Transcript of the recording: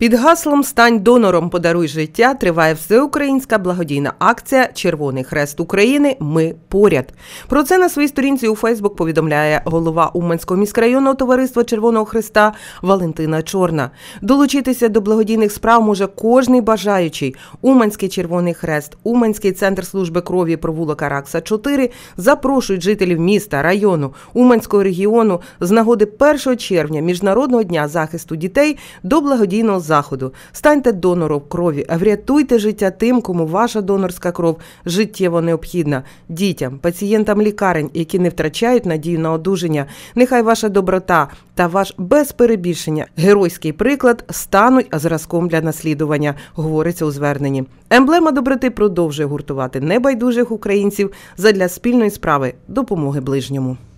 Під гаслом Стань донором, подаруй життя триває всеукраїнська благодійна акція Червоний хрест України. Ми поряд. Про це на своїй сторінці у Фейсбук повідомляє голова Уманського міськрайонного товариства Червоного Хреста Валентина Чорна. Долучитися до благодійних справ може кожний бажаючий. Уманський Червоний Хрест, Уманський центр служби крові провулок Аракса 4 запрошують жителів міста, району, Уманського регіону з нагоди 1 червня міжнародного дня захисту дітей до благодійного заходу. Станьте донором крові, врятуйте життя тим, кому ваша донорська кров життєво необхідна. Дітям, пацієнтам лікарень, які не втрачають надію на одужання. Нехай ваша доброта та ваш без перебільшення геройський приклад стануть зразком для наслідування, говориться у зверненні. Емблема доброти продовжує гуртувати небайдужих українців задля спільної справи допомоги ближньому.